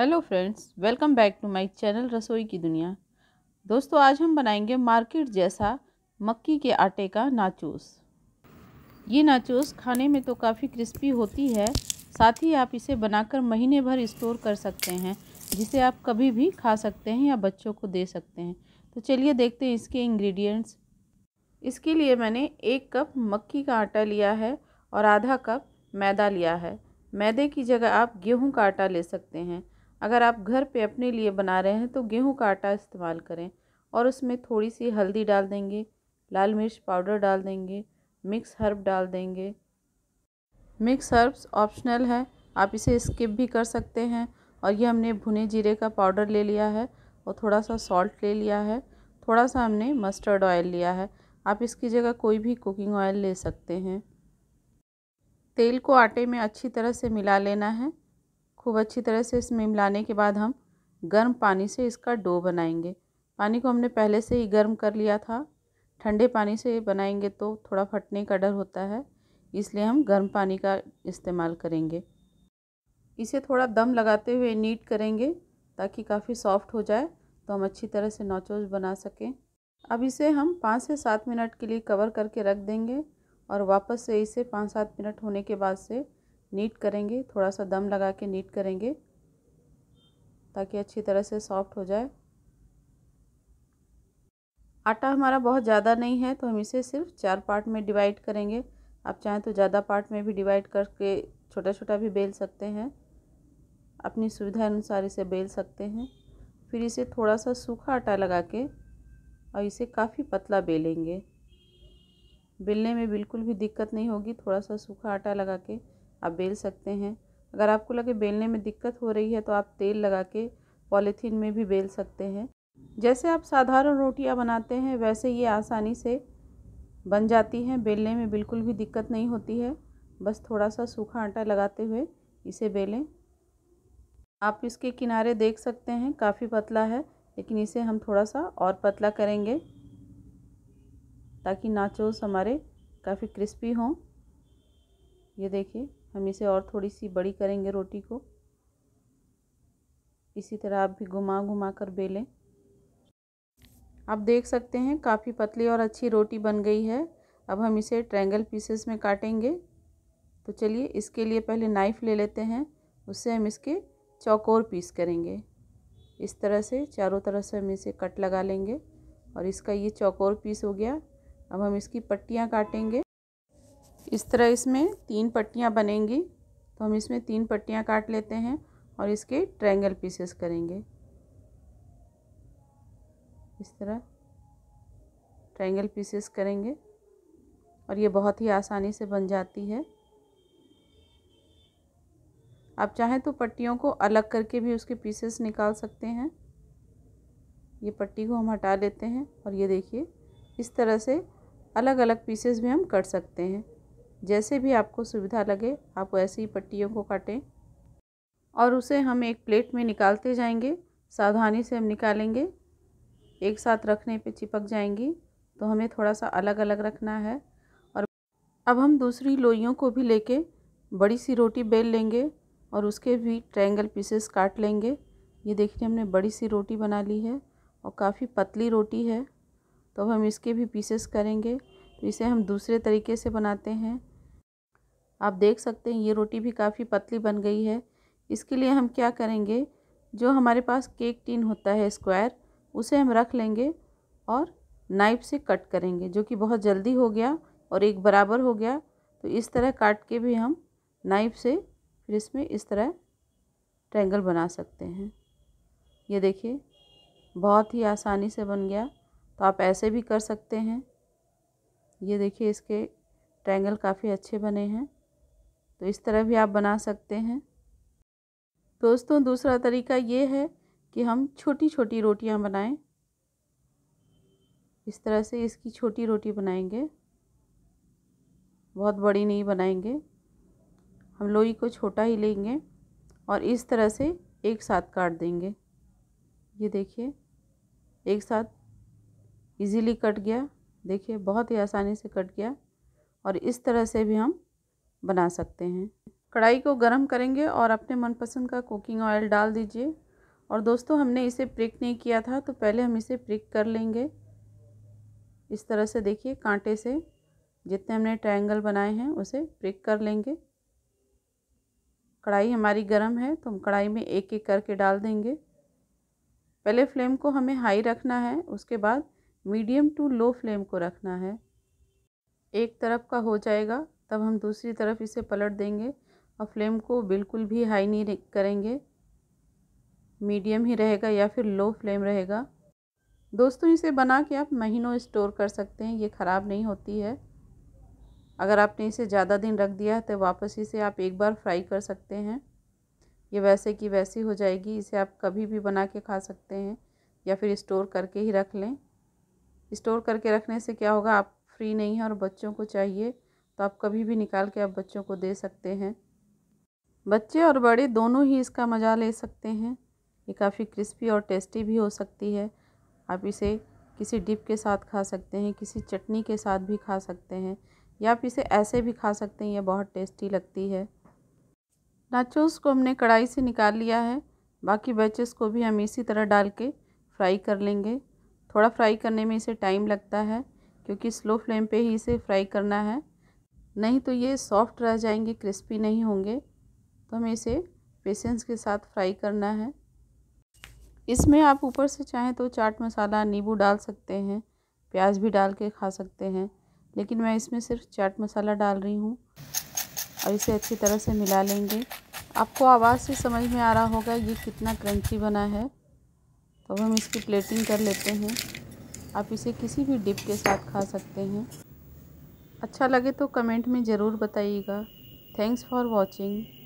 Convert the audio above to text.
hello friends welcome back to my channel रसोई की दुनिया दोस्तों आज हम बनाएंगे मार्केट जैसा मक्की के आटे का नाचोस ये नाचोस खाने में तो काफ़ी क्रिस्पी होती है साथ ही आप इसे बनाकर महीने भर स्टोर कर सकते हैं जिसे आप कभी भी खा सकते हैं या बच्चों को दे सकते हैं तो चलिए देखते हैं इसके इंग्रीडियंट्स इसके लिए मैंने एक कप मक्की का आटा लिया है और आधा कप मैदा लिया है मैदे की जगह आप गेहूँ का आटा ले सकते हैं अगर आप घर पे अपने लिए बना रहे हैं तो गेहूं का आटा इस्तेमाल करें और उसमें थोड़ी सी हल्दी डाल देंगे लाल मिर्च पाउडर डाल देंगे मिक्स हर्ब डाल देंगे मिक्स हर्ब्स ऑप्शनल है आप इसे स्किप भी कर सकते हैं और ये हमने भुने जीरे का पाउडर ले लिया है और थोड़ा सा सॉल्ट ले लिया है थोड़ा सा हमने मस्टर्ड ऑयल लिया है आप इसकी जगह कोई भी कुकिंग ऑयल ले सकते हैं तेल को आटे में अच्छी तरह से मिला लेना है खूब अच्छी तरह से इसमें मिलाने के बाद हम गर्म पानी से इसका डो बनाएंगे पानी को हमने पहले से ही गर्म कर लिया था ठंडे पानी से बनाएंगे तो थोड़ा फटने का डर होता है इसलिए हम गर्म पानी का इस्तेमाल करेंगे इसे थोड़ा दम लगाते हुए नीट करेंगे ताकि काफ़ी सॉफ्ट हो जाए तो हम अच्छी तरह से नौचोज बना सकें अब इसे हम पाँच से सात मिनट के लिए कवर करके रख देंगे और वापस से इसे पाँच सात मिनट होने के बाद से नीट करेंगे थोड़ा सा दम लगा के नीट करेंगे ताकि अच्छी तरह से सॉफ्ट हो जाए आटा हमारा बहुत ज़्यादा नहीं है तो हम इसे सिर्फ चार पार्ट में डिवाइड करेंगे आप चाहें तो ज़्यादा पार्ट में भी डिवाइड करके छोटा छोटा भी बेल सकते हैं अपनी सुविधा अनुसार इसे बेल सकते हैं फिर इसे थोड़ा सा सूखा आटा लगा के और इसे काफ़ी पतला बेलेंगे बेलने में बिल्कुल भी दिक्कत नहीं होगी थोड़ा सा सूखा आटा लगा के आप बेल सकते हैं अगर आपको लगे बेलने में दिक्कत हो रही है तो आप तेल लगा के पॉलीथीन में भी बेल सकते हैं जैसे आप साधारण रोटियां बनाते हैं वैसे ये आसानी से बन जाती हैं बेलने में बिल्कुल भी दिक्कत नहीं होती है बस थोड़ा सा सूखा आटा लगाते हुए इसे बेलें आप इसके किनारे देख सकते हैं काफ़ी पतला है लेकिन इसे हम थोड़ा सा और पतला करेंगे ताकि नाचोस हमारे काफ़ी क्रिस्पी हों ये देखिए हम इसे और थोड़ी सी बड़ी करेंगे रोटी को इसी तरह आप भी घुमा घुमा कर बेलें आप देख सकते हैं काफ़ी पतली और अच्छी रोटी बन गई है अब हम इसे ट्रैंगल पीसेस में काटेंगे तो चलिए इसके लिए पहले नाइफ़ ले लेते हैं उससे हम इसके चौकोर पीस करेंगे इस तरह से चारों तरफ से हम इसे कट लगा लेंगे और इसका ये चौकोर पीस हो गया अब हम इसकी पट्टियाँ काटेंगे इस तरह इसमें तीन पट्टियाँ बनेंगी तो हम इसमें तीन पट्टियाँ काट लेते हैं और इसके ट्रायंगल पीसेस करेंगे इस तरह ट्रायंगल पीसेस करेंगे और ये बहुत ही आसानी से बन जाती है आप चाहें तो पट्टियों को अलग करके भी उसके पीसेस निकाल सकते हैं ये पट्टी को हम हटा लेते हैं और ये देखिए इस तरह से अलग अलग पीसेस भी हम कट सकते हैं जैसे भी आपको सुविधा लगे आप वैसे ही पट्टियों को काटें और उसे हम एक प्लेट में निकालते जाएंगे सावधानी से हम निकालेंगे एक साथ रखने पे चिपक जाएंगी तो हमें थोड़ा सा अलग अलग रखना है और अब हम दूसरी लोइयों को भी लेके बड़ी सी रोटी बेल लेंगे और उसके भी ट्रायंगल पीसेस काट लेंगे ये देखिए हमने बड़ी सी रोटी बना ली है और काफ़ी पतली रोटी है तो अब हम इसके भी पीसेस करेंगे तो इसे हम दूसरे तरीके से बनाते हैं आप देख सकते हैं ये रोटी भी काफ़ी पतली बन गई है इसके लिए हम क्या करेंगे जो हमारे पास केक टीन होता है स्क्वायर उसे हम रख लेंगे और नाइफ से कट करेंगे जो कि बहुत जल्दी हो गया और एक बराबर हो गया तो इस तरह काट के भी हम नाइफ से फिर इसमें इस तरह ट्रैंगल बना सकते हैं ये देखिए बहुत ही आसानी से बन गया तो आप ऐसे भी कर सकते हैं ये देखिए इसके ट्रैंगल काफ़ी अच्छे बने हैं तो इस तरह भी आप बना सकते हैं दोस्तों दूसरा तरीका ये है कि हम छोटी छोटी रोटियां बनाएं इस तरह से इसकी छोटी रोटी बनाएंगे बहुत बड़ी नहीं बनाएंगे हम लोई को छोटा ही लेंगे और इस तरह से एक साथ काट देंगे ये देखिए एक साथ इजीली कट गया देखिए बहुत ही आसानी से कट गया और इस तरह से भी हम बना सकते हैं कढ़ाई को गर्म करेंगे और अपने मनपसंद का कुकिंग ऑयल डाल दीजिए और दोस्तों हमने इसे प्रिक नहीं किया था तो पहले हम इसे प्रिक कर लेंगे इस तरह से देखिए कांटे से जितने हमने ट्रायंगल बनाए हैं उसे प्रिक कर लेंगे कढ़ाई हमारी गर्म है तो हम कढ़ाई में एक एक करके डाल देंगे पहले फ्लेम को हमें हाई रखना है उसके बाद मीडियम टू लो फ्लेम को रखना है एक तरफ का हो जाएगा तब हम दूसरी तरफ इसे पलट देंगे और फ्लेम को बिल्कुल भी हाई नहीं करेंगे मीडियम ही रहेगा या फिर लो फ्लेम रहेगा दोस्तों इसे बना के आप महीनों स्टोर कर सकते हैं ये ख़राब नहीं होती है अगर आपने इसे ज़्यादा दिन रख दिया है तो वापस इसे आप एक बार फ्राई कर सकते हैं ये वैसे की वैसी हो जाएगी इसे आप कभी भी बना के खा सकते हैं या फिर स्टोर करके ही रख लें स्टोर करके रखने से क्या होगा आप फ्री नहीं हैं और बच्चों को चाहिए तो आप कभी भी निकाल के आप बच्चों को दे सकते हैं बच्चे और बड़े दोनों ही इसका मज़ा ले सकते हैं ये काफ़ी क्रिस्पी और टेस्टी भी हो सकती है आप इसे किसी डिप के साथ खा सकते हैं किसी चटनी के साथ भी खा सकते हैं या आप इसे ऐसे भी खा सकते हैं यह बहुत टेस्टी लगती है नाचोस को हमने कढ़ाई से निकाल लिया है बाकी बैचेस को भी हम इसी तरह डाल के फ्राई कर लेंगे थोड़ा फ्राई करने में इसे टाइम लगता है क्योंकि स्लो फ्लेम पे ही इसे फ्राई करना है नहीं तो ये सॉफ्ट रह जाएंगे क्रिस्पी नहीं होंगे तो हमें इसे पेशेंस के साथ फ्राई करना है इसमें आप ऊपर से चाहें तो चाट मसाला नींबू डाल सकते हैं प्याज भी डाल के खा सकते हैं लेकिन मैं इसमें सिर्फ चाट मसाला डाल रही हूँ और इसे अच्छी तरह से मिला लेंगे आपको आवाज़ से समझ में आ रहा होगा ये कितना क्रंची बना है तो हम इसकी प्लेटिंग कर लेते हैं आप इसे किसी भी डिप के साथ खा सकते हैं अच्छा लगे तो कमेंट में ज़रूर बताइएगा थैंक्स फॉर वॉचिंग